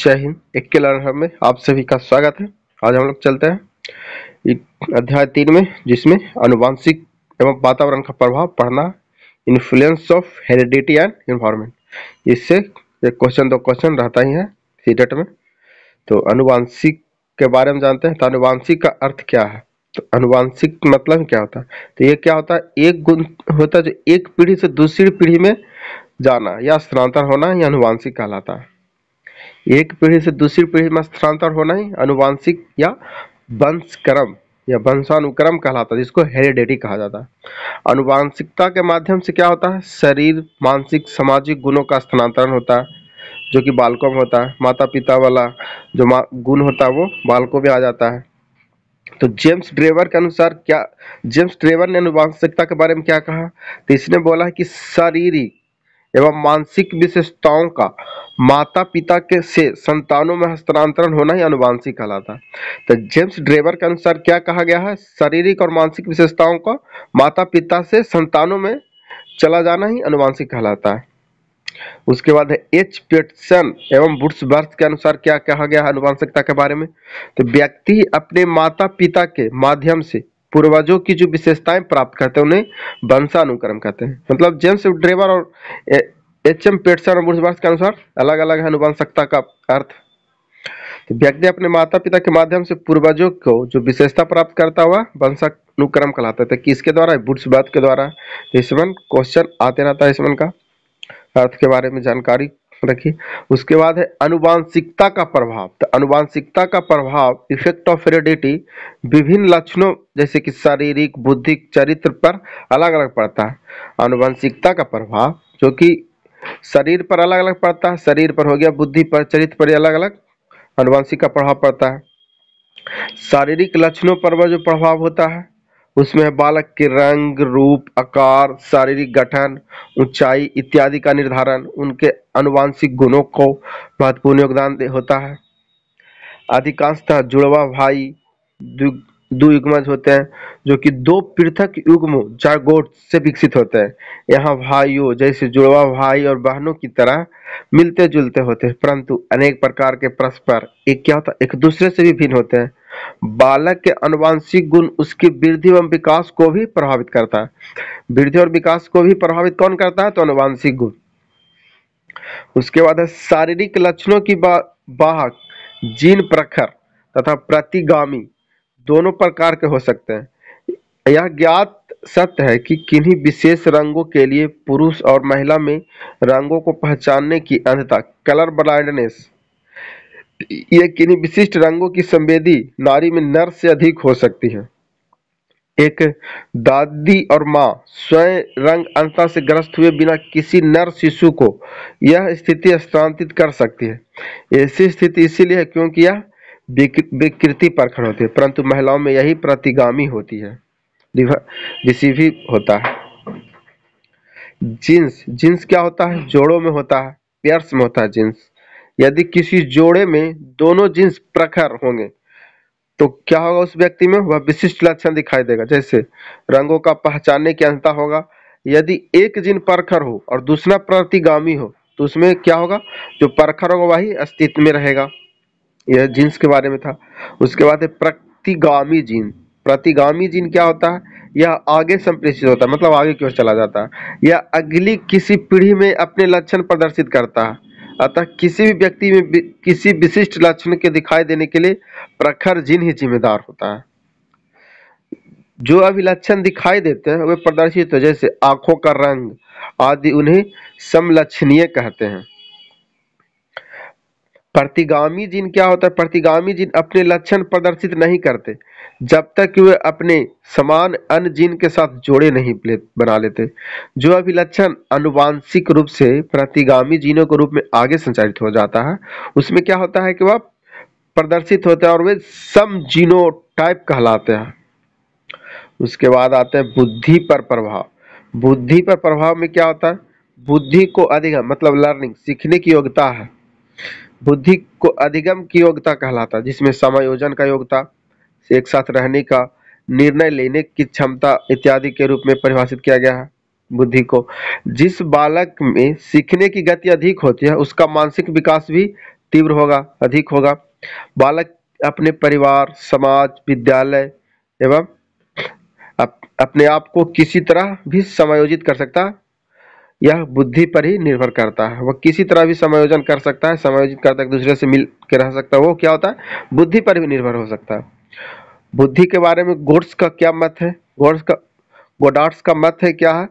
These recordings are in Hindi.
जय हिंद एक के में आप सभी का स्वागत है आज हम लोग चलते हैं अध्याय तीन में जिसमें अनुवांशिक एवं वातावरण का प्रभाव पढ़ना influence of heredity and environment इससे एक क्वेश्चन दो क्वेश्चन रहता ही है सीडेट में तो अनुवांशिक के बारे में जानते हैं तो अनुवांशिक का अर्थ क्या है तो अनुवांशिक मतलब क्या होता है तो ये क्या होता है एक गुण होता है जो एक पीढ़ी से दूसरी पीढ़ी में जाना या स्थानांतर होना या अनुवांशिक कहलाता है एक पीढ़ी से दूसरी पीढ़ी में स्थानांतर होना ही अनुवांशिक या वंशक्रम या वंशानुक्रम कहलाता है जिसको हेरिडेटी कहा जाता है अनुवांशिकता के माध्यम से क्या होता है शरीर मानसिक सामाजिक गुणों का स्थानांतरण होता है जो कि बालकों में होता है माता पिता वाला जो गुण होता है वो बालकों में आ जाता है तो जेम्स ड्रेवर के अनुसार क्या जेम्स ड्रेवर ने अनुवांशिकता के बारे में क्या कहा तो इसने बोला है कि शारीरिक एवं मानसिक विशेषताओं का माता पिता के से संतानों में हस्तांतरण होना ही अनुवांशिक कहलाता है तो जेम्स ड्रेवर के अनुसार क्या कहा गया है शारीरिक और मानसिक विशेषताओं का माता पिता से संतानों में चला जाना ही अनुवांशिक कहलाता है उसके बाद है एच पेटसन एवं बुट्स बर्थ के अनुसार क्या कहा गया है अनुवांशिकता के बारे में तो व्यक्ति अपने माता पिता के माध्यम से पूर्वजों की जो विशेषताएं प्राप्त करते हैं उन्हें वंशानुक्रम कहते हैं मतलब जेम्स ड्रेवर और एच एम पेटसन और बुर्जवास के अनुसार अलग अलग है अनुवंशकता का अर्थ तो व्यक्ति अपने माता पिता के माध्यम से पूर्वजों को जो विशेषता प्राप्त करता हुआ वंशानुक्रम कहलाता है किसके द्वारा बुर्जवाद के द्वारा तो इसमें क्वेश्चन आते रहता है इसमें का अर्थ के बारे में जानकारी रखिए उसके बाद है अनुवांशिकता का प्रभाव तो अनुवांशिकता का प्रभाव इफेक्ट ऑफ हेरिडिटी विभिन्न लक्षणों जैसे कि शारीरिक बुद्धिक चरित्र पर अलग अलग पड़ता है अनुवांशिकता का प्रभाव जो कि शरीर पर अलग अलग पड़ता है शरीर पर हो गया बुद्धि पर चरित्र पर अलग अलग अनुवांशिक का प्रभाव पड़ता है शारीरिक लक्षणों पर वह जो प्रभाव होता है उसमें बालक के रंग रूप आकार शारीरिक गठन ऊंचाई इत्यादि का निर्धारण उनके अनुवांशिक गुणों को महत्वपूर्ण योगदान होता है अधिकांशतः जुड़वा भाई दो युग्म होते हैं जो कि दो पृथक युग्म जागोट से विकसित होते हैं यहाँ भाइयों जैसे जुड़वा भाई और बहनों की तरह मिलते जुलते होते हैं परंतु अनेक प्रकार के परस्पर एक क्या होता एक दूसरे से भी भिन्न होते हैं बालक के अनुवांशिक गुण उसकी वृद्धि एवं विकास को भी प्रभावित करता है वृद्धि और विकास को भी प्रभावित कौन करता है तो अनुवांशिक गुण उसके बाद है शारीरिक लक्षणों की बाहक जीन प्रखर तथा प्रतिगामी दोनों प्रकार के हो सकते हैं यह ज्ञात सत्य है कि किन्हीं विशेष रंगों के लिए पुरुष और महिला में रंगों को पहचानने की अंधता कलर ब्लाइंडनेस ये किन्हीं विशिष्ट रंगों की संवेदी नारी में नर से अधिक हो सकती है एक दादी और माँ स्वयं रंग अंतर से ग्रस्त हुए बिना किसी नर शिशु को यह स्थिति स्थानांतरित कर सकती है ऐसी स्थिति इसीलिए है क्योंकि यह विकृति प्रखर होती है परंतु महिलाओं में यही प्रतिगामी होती है भी होता है जींस जींस क्या होता है जोड़ों में होता है पेयर्स में होता है जींस यदि किसी जोड़े में दोनों जींस प्रखर होंगे तो क्या होगा उस व्यक्ति में वह विशिष्ट लक्षण दिखाई देगा जैसे रंगों का पहचानने की अंतता होगा यदि एक जिन परखर हो और दूसरा प्रतिगामी हो तो उसमें क्या होगा जो परखर होगा वही अस्तित्व में रहेगा यह जीन्स के बारे में था उसके बाद है प्रतिगामी जीन प्रतिगामी जीन क्या होता है यह आगे संप्रेषित होता है मतलब आगे की ओर चला जाता है यह अगली किसी पीढ़ी में अपने लक्षण प्रदर्शित करता है अतः किसी भी व्यक्ति में भी, किसी विशिष्ट लक्षण के दिखाई देने के लिए प्रखर जीन ही जिम्मेदार होता है जो अभी लक्षण दिखाई देते हैं वे प्रदर्शित हो जैसे आंखों का रंग आदि उन्हें समलक्षणीय कहते हैं प्रतिगामी जीन क्या होता है प्रतिगामी जीन अपने लक्षण प्रदर्शित नहीं करते जब तक वे अपने समान अन्य जीन के साथ जोड़े नहीं बना लेते जो अभी लक्षण अनुवांशिक रूप से प्रतिगामी जीनों के रूप में आगे संचालित हो जाता है उसमें क्या होता है कि वह प्रदर्शित होते हैं और वे सम जीनो टाइप कहलाते हैं उसके बाद आते हैं बुद्धि पर प्रभाव बुद्धि पर प्रभाव में क्या होता है बुद्धि को अधिक मतलब लर्निंग सीखने की योग्यता है बुद्धि को अधिगम की योग्यता कहलाता जिसमें समायोजन का योग्यता एक साथ रहने का निर्णय लेने की क्षमता इत्यादि के रूप में परिभाषित किया गया है बुद्धि को जिस बालक में सीखने की गति अधिक होती है उसका मानसिक विकास भी तीव्र होगा अधिक होगा बालक अपने परिवार समाज विद्यालय एवं अप, अपने आप को किसी तरह भी समायोजित कर सकता यह बुद्धि पर ही निर्भर करता है वह किसी तरह भी समायोजन कर सकता है समायोजित करता है दूसरे से मिल के रह सकता है वो क्या होता है बुद्धि पर भी निर्भर हो सकता है बुद्धि के बारे में गोड्स का क्या मत है गोड्स का गोडार्ड्स का मत है क्या है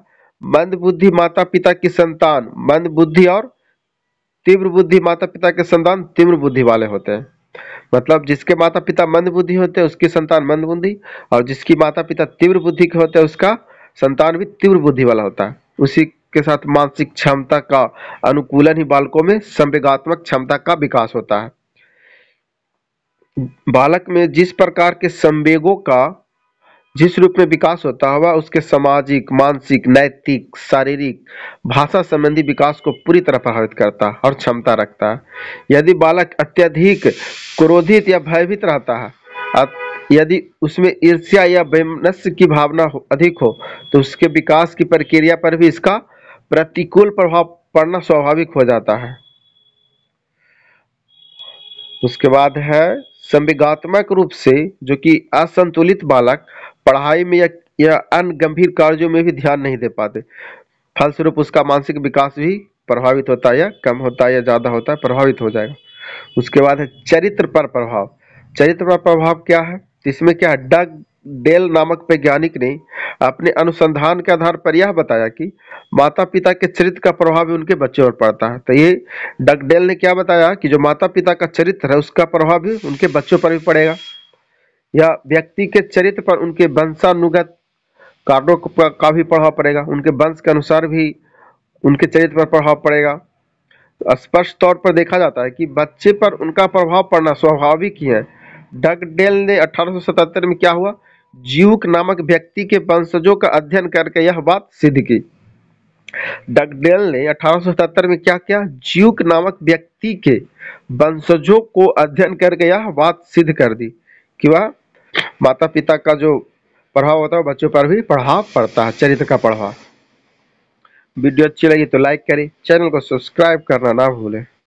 मंद बुद्धि माता पिता की संतान मंद बुद्धि और तीव्र बुद्धि माता पिता के संतान तीव्र बुद्धि वाले होते हैं मतलब जिसके माता पिता मंद बुद्धि होते हैं उसकी संतान मंद बुद्धि और जिसकी माता पिता तीव्र बुद्धि के होते हैं उसका संतान भी तीव्र बुद्धि वाला होता है उसी के साथ मानसिक क्षमता का अनुकूलन ही बालकों में संवेगात्मक क्षमता का विकास होता है बालक में जिस प्रकार के संवेगों का जिस रूप में विकास होता है वह उसके सामाजिक मानसिक नैतिक शारीरिक भाषा संबंधी विकास को पूरी तरह प्रभावित करता है और क्षमता रखता है यदि बालक अत्यधिक क्रोधित या भयभीत रहता है यदि उसमें ईर्ष्या या वैमनस्य की भावना अधिक हो तो उसके विकास की प्रक्रिया पर भी इसका प्रतिकूल प्रभाव पड़ना स्वाभाविक हो जाता है उसके बाद है संविगात्मक रूप से जो कि असंतुलित बालक पढ़ाई में या, या अन्य गंभीर कार्यों में भी ध्यान नहीं दे पाते फलस्वरूप उसका मानसिक विकास भी प्रभावित होता है या कम होता है या ज़्यादा होता है प्रभावित हो जाएगा उसके बाद है चरित्र पर प्रभाव चरित्र पर प्रभाव क्या है इसमें क्या है डग डेल नामक वैज्ञानिक ने अपने अनुसंधान के आधार पर यह बताया कि माता पिता के चरित्र का प्रभाव भी उनके बच्चों पर पड़ता है तो ये डेल ने क्या बताया कि जो माता पिता का चरित्र है उसका प्रभाव भी उनके बच्चों पर भी पड़ेगा या व्यक्ति के चरित्र पर उनके वंशानुगत कारणों का भी प्रभाव पड़ेगा उनके वंश के अनुसार भी उनके चरित्र पर प्रभाव पड़ेगा स्पष्ट तौर पर देखा जाता है कि बच्चे पर उनका प्रभाव पड़ना स्वाभाविक ही है डगडेल ने अठारह में क्या हुआ ज्यूक नामक व्यक्ति के वंशजों का अध्ययन करके यह बात सिद्ध की डगडेल ने 1877 में क्या किया ज्यूक नामक व्यक्ति के वंशजों को अध्ययन करके यह बात सिद्ध कर दी कि वह माता पिता का जो पढ़ाव होता है बच्चों पर भी पढ़ाव पड़ता है चरित्र का प्रभाव वीडियो अच्छी लगी तो लाइक करें चैनल को सब्सक्राइब करना ना भूलें